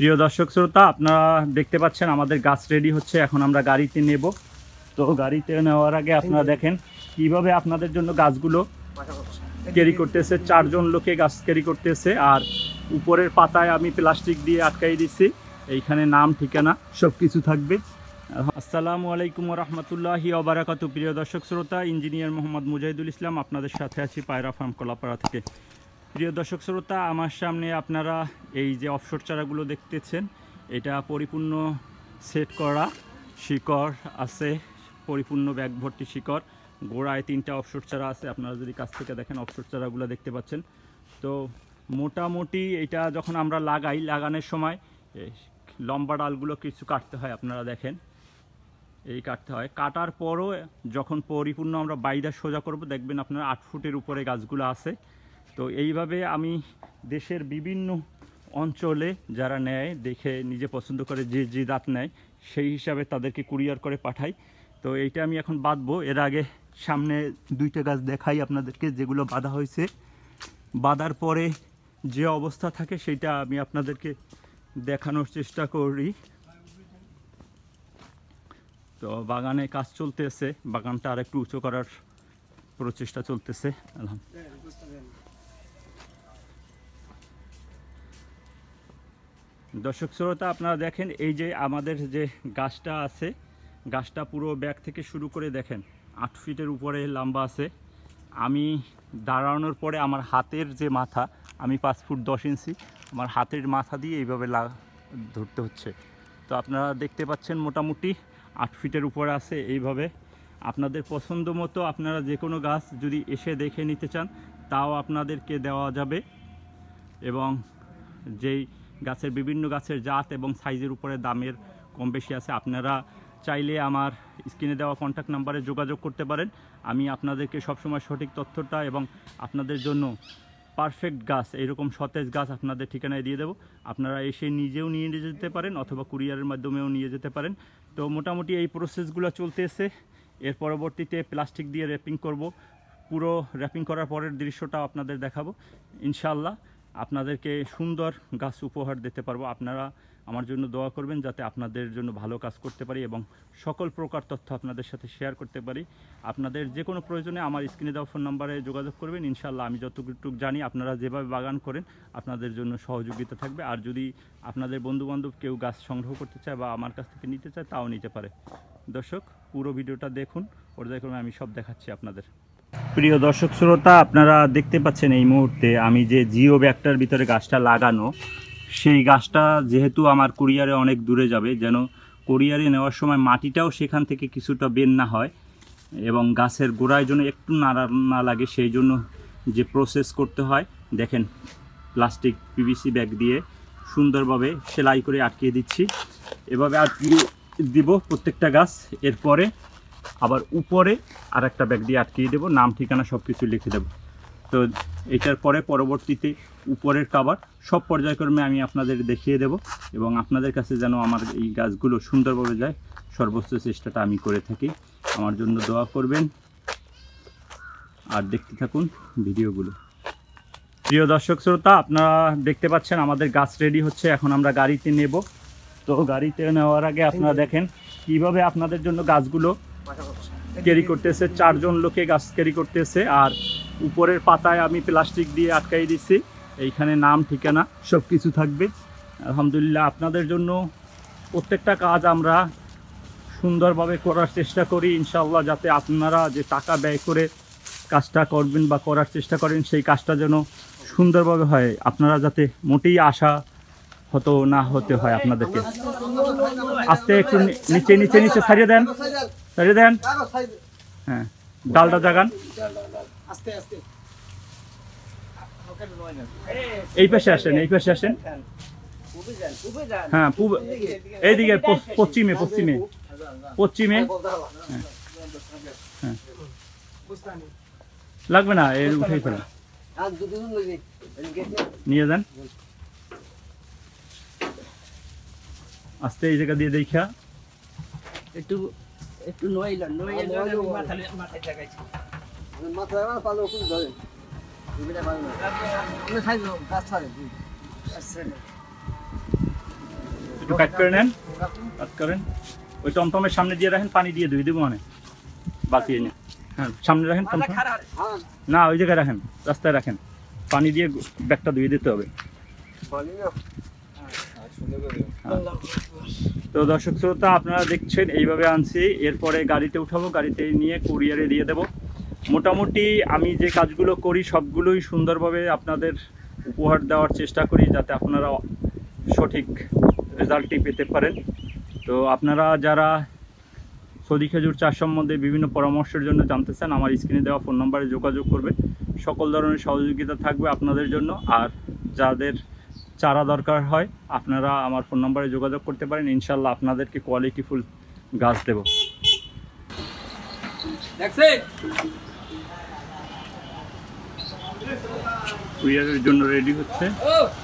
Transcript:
প্রিয় দর্শক শ্রোতা আপনারা দেখতে পাচ্ছেন আমাদের গাছ রেডি হচ্ছে এখন আমরা গাড়িতে নেব তো গাড়িতে নেওয়ার আগে আপনারা দেখেন কিভাবে আপনাদের জন্য গাছগুলো ক্যারি করতেছে চারজন লোকে গাছ ক্যারি করতেছে আর উপরের পাতায় আমি প্লাস্টিক দিয়ে আটকাই দিচ্ছি এইখানে নাম ঠিকানা সব কিছু থাকবে আসসালামু আলাইকুম রহমতুল্লাহি অবরাকাত প্রিয় দর্শক শ্রোতা ইঞ্জিনিয়ার মোহাম্মদ মুজাহিদুল ইসলাম আপনাদের সাথে আছি পায়রা ফার্ম কলাপাড়া থেকে প্রিয় দর্শক শ্রোতা আমার সামনে আপনারা এই যে অফশোর চারাগুলো দেখতেছেন এটা পরিপূর্ণ সেট করা শিকড় আছে পরিপূর্ণ ব্যাগ ভর্তি শিকড় গোড়ায় তিনটা অফশোর চারা আছে আপনারা যদি কাছ থেকে দেখেন অফশোর চারাগুলো দেখতে পাচ্ছেন তো মোটামুটি এটা যখন আমরা লাগাই লাগানোর সময় লম্বা ডালগুলো কিছু কাটতে হয় আপনারা দেখেন এই কাটতে হয় কাটার পরও যখন পরিপূর্ণ আমরা বাইদা সোজা করব দেখবেন আপনার আট ফুটের উপরে গাছগুলো আছে তো এইভাবে আমি দেশের বিভিন্ন অঞ্চলে যারা নেয় দেখে নিজে পছন্দ করে যে যে দাঁত নেয় সেই হিসাবে তাদেরকে কুরিয়ার করে পাঠাই তো এইটা আমি এখন বাঁধবো এর আগে সামনে দুইটা গাছ দেখাই আপনাদেরকে যেগুলো বাঁধা হয়েছে বাঁধার পরে যে অবস্থা থাকে সেটা আমি আপনাদেরকে দেখানোর চেষ্টা করি তো বাগানে কাজ চলতেছে বাগানটা আর একটু উঁচু করার প্রচেষ্টা চলতেছে আলহামদুলিল্লাহ দর্শক শ্রোতা আপনারা দেখেন এই যে আমাদের যে গাছটা আছে গাছটা পুরো ব্যাগ থেকে শুরু করে দেখেন আট ফিটের উপরে লম্বা আছে আমি দাঁড়ানোর পরে আমার হাতের যে মাথা আমি পাঁচ ফুট দশ ইঞ্চি আমার হাতের মাথা দিয়ে এইভাবে লা ধরতে হচ্ছে তো আপনারা দেখতে পাচ্ছেন মোটামুটি আট ফিটের উপরে আছে এইভাবে আপনাদের পছন্দ মতো আপনারা যে কোনো গাছ যদি এসে দেখে নিতে চান তাও আপনাদেরকে দেওয়া যাবে এবং যেই গাছের বিভিন্ন গাছের জাত এবং সাইজের উপরে দামের কম বেশি আছে আপনারা চাইলে আমার স্ক্রিনে দেওয়া কন্ট্যাক্ট নাম্বারে যোগাযোগ করতে পারেন আমি আপনাদেরকে সবসময় সঠিক তথ্যটা এবং আপনাদের জন্য পারফেক্ট গাছ এরকম সতেজ গাছ আপনাদের ঠিকানায় দিয়ে দেব আপনারা এসে নিজেও নিয়ে যেতে পারেন অথবা কুরিয়ারের মাধ্যমেও নিয়ে যেতে পারেন তো মোটামুটি এই প্রসেসগুলো চলতেছে এর পরবর্তীতে প্লাস্টিক দিয়ে র্যাপিং করব পুরো র্যাপিং করার পরের দৃশ্যটা আপনাদের দেখাবো ইনশাল্লাহ আপনাদেরকে সুন্দর গাছ উপহার দিতে পারবো আপনারা আমার জন্য দোয়া করবেন যাতে আপনাদের জন্য ভালো কাজ করতে পারি এবং সকল প্রকার তথ্য আপনাদের সাথে শেয়ার করতে পারি আপনাদের যে কোনো প্রয়োজনে আমার স্ক্রিনে দেওয়া ফোন নাম্বারে যোগাযোগ করবেন ইনশাল্লাহ আমি যতটুকু জানি আপনারা যেভাবে বাগান করেন আপনাদের জন্য সহযোগিতা থাকবে আর যদি আপনাদের বন্ধুবান্ধব কেউ গাছ সংগ্রহ করতে চায় বা আমার কাছ থেকে নিতে চায় তাও নিতে পারে দর্শক পুরো ভিডিওটা দেখুন পর্যায়ক্রমে আমি সব দেখাচ্ছি আপনাদের প্রিয় দর্শক শ্রোতা আপনারা দেখতে পাচ্ছেন এই মুহূর্তে আমি যে জিও ব্যাগটার ভিতরে গাছটা লাগানো সেই গাছটা যেহেতু আমার কুরিয়ারে অনেক দূরে যাবে যেন কুরিয়ারে নেওয়ার সময় মাটিটাও সেখান থেকে কিছুটা বেন না হয় এবং গাছের গোড়ায় জন্য একটু নাড়া না লাগে সেই জন্য যে প্রসেস করতে হয় দেখেন প্লাস্টিক পিভিসি ব্যাগ দিয়ে সুন্দরভাবে সেলাই করে আটকিয়ে দিচ্ছি এভাবে আটকিয়ে দিব প্রত্যেকটা গাছ এরপরে আবার উপরে আর একটা ব্যাগ দিয়ে আটকিয়ে দেবো নাম ঠিকানা সব কিছু লিখে দেবো তো এটার পরে পরবর্তীতে উপরের কাবার সব পর্যায়ক্রমে আমি আপনাদের দেখিয়ে দেব এবং আপনাদের কাছে যেন আমার এই গাছগুলো সুন্দরভাবে যায় সর্বোচ্চ চেষ্টাটা আমি করে থাকি আমার জন্য দোয়া করবেন আর দেখতে থাকুন ভিডিওগুলো প্রিয় দর্শক শ্রোতা আপনারা দেখতে পাচ্ছেন আমাদের গাছ রেডি হচ্ছে এখন আমরা গাড়িতে নেব তো গাড়িতে নেওয়ার আগে আপনারা দেখেন কিভাবে আপনাদের জন্য গাছগুলো ক্যারি করতেছে চারজন লোকে গাছ ক্যারি করতেছে আর উপরের পাতায় আমি প্লাস্টিক দিয়ে আটকাই দিচ্ছি এইখানে নাম ঠিকানা সব কিছু থাকবে আলহামদুলিল্লাহ আপনাদের জন্য প্রত্যেকটা কাজ আমরা সুন্দরভাবে করার চেষ্টা করি ইনশাল্লাহ যাতে আপনারা যে টাকা ব্যয় করে কাজটা করবেন বা করার চেষ্টা করেন সেই কাজটা যেন সুন্দরভাবে হয় আপনারা যাতে মোটেই আশা হতো না হতে হয় আপনাদেরকে আস্তে একটু নিচে নিচে নিচে ছাড়িয়ে দেন সাইডে দেন হ্যাঁ ডালটা জাগান আস্তে আস্তে এই পাশে আসেন এই পাশে আসেন হ্যাঁ পূব এইদিকে পশ্চিমে পশ্চিমে পশ্চিমে হ্যাঁ।, হ্যাঁ লাগবে না এর উঠেই ফেলা নিয়ে যান আস্তে এই জায়গা দিয়ে দেখা একটু একটু মাথা মাথা আমার পালো ধরে না আমি একটু কাট করে নেন কাট করেন ওই টমটমের সামনে দিয়ে রাখেন পানি দিয়ে ধুয়ে দেবো মানে বাঁচিয়ে নিয়ে হ্যাঁ সামনে রাখেন টমটম হ্যাঁ। না ওই জায়গায় রাখেন রাস্তায় রাখেন পানি দিয়ে ব্যাগটা ধুয়ে দিতে হবে তো দর্শক শ্রোতা আপনারা দেখছেন এইভাবে আনছি এরপরে গাড়িতে উঠাবো গাড়িতে নিয়ে কুরিয়ারে দিয়ে দেব মোটামুটি আমি যে কাজগুলো করি সবগুলোই সুন্দরভাবে আপনাদের উপহার দেওয়ার চেষ্টা করি যাতে আপনারা সঠিক রেজাল্টটি পেতে পারেন তো আপনারা যারা সৌদি খেজুর চাষ সম্বন্ধে বিভিন্ন পরামর্শের জন্য জানতে চান আমার স্ক্রিনে দেওয়া ফোন নম্বরে যোগাযোগ করবেন সকল ধরনের সহযোগিতা থাকবে আপনাদের জন্য আর যাদের চারা দরকার হয় আপনারা আমার ফোন নম্বরে যোগাযোগ করতে পারেন ইনশাল্লাহ আপনাদেরকে কোয়ালিটিফুল গাছ দেব জন্য রেডি হচ্ছে oh!